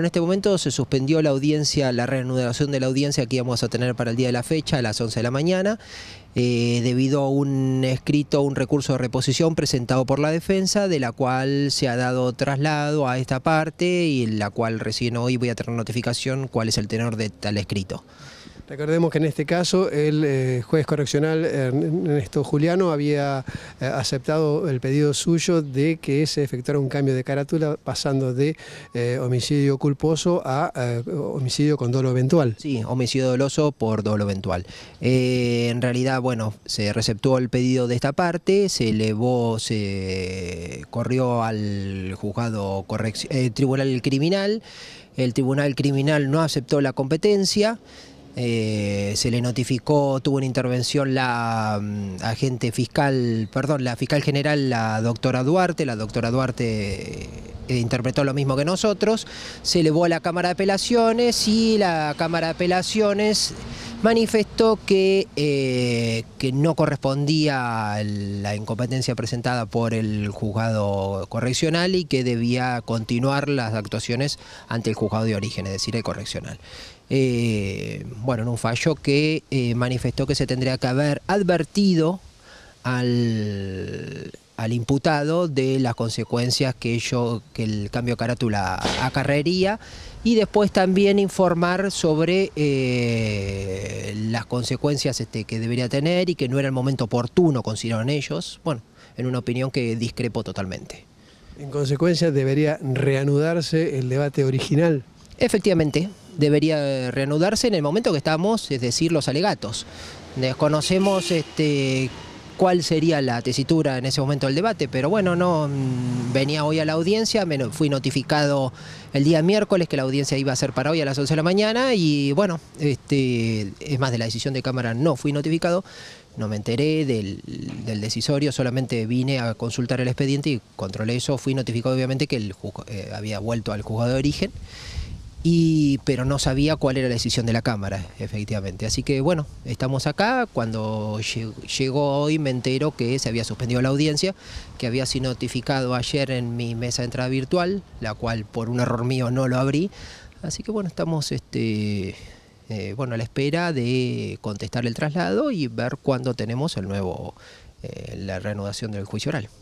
En este momento se suspendió la audiencia, la reanudación de la audiencia que íbamos a tener para el día de la fecha a las 11 de la mañana. Eh, debido a un escrito, un recurso de reposición presentado por la defensa, de la cual se ha dado traslado a esta parte y la cual recién hoy voy a tener notificación cuál es el tenor de tal escrito. Recordemos que en este caso el eh, juez correccional Ernesto Juliano había eh, aceptado el pedido suyo de que se efectuara un cambio de carátula pasando de homicidio culposo a homicidio con dolo eventual. Sí, homicidio doloso por dolo eventual. en realidad bueno, se receptó el pedido de esta parte, se elevó, se corrió al juzgado eh, tribunal criminal, el tribunal criminal no aceptó la competencia, eh, se le notificó, tuvo una intervención la mm, agente fiscal, perdón, la fiscal general, la doctora Duarte, la doctora Duarte eh, interpretó lo mismo que nosotros, se elevó a la Cámara de Apelaciones y la Cámara de Apelaciones manifestó que, eh, que no correspondía la incompetencia presentada por el juzgado correccional y que debía continuar las actuaciones ante el juzgado de origen, es decir, el correccional. Eh, bueno, en un fallo que eh, manifestó que se tendría que haber advertido al al imputado de las consecuencias que, ello, que el cambio de carátula acarrearía y después también informar sobre eh, las consecuencias este, que debería tener y que no era el momento oportuno, consideraron ellos, bueno, en una opinión que discrepo totalmente. En consecuencia, debería reanudarse el debate original. Efectivamente, debería reanudarse en el momento que estamos, es decir, los alegatos. Desconocemos este, cuál sería la tesitura en ese momento del debate, pero bueno, no mm, venía hoy a la audiencia, me fui notificado el día miércoles que la audiencia iba a ser para hoy a las 11 de la mañana y bueno, este, es más, de la decisión de Cámara no fui notificado, no me enteré del, decisorio, solamente vine a consultar el expediente y controlé eso, fui notificado obviamente que el, eh, había vuelto al juzgado de origen pero no sabía cuál era la decisión de la Cámara, efectivamente. Así que bueno, estamos acá. Cuando llegó hoy me entero que se había suspendido la audiencia, que había sido notificado ayer en mi mesa de entrada virtual, la cual por un error mío no lo abrí. Así que bueno, estamos este, eh, bueno, a la espera de contestar el traslado y ver cuándo tenemos el nuevo, eh, la reanudación del juicio oral.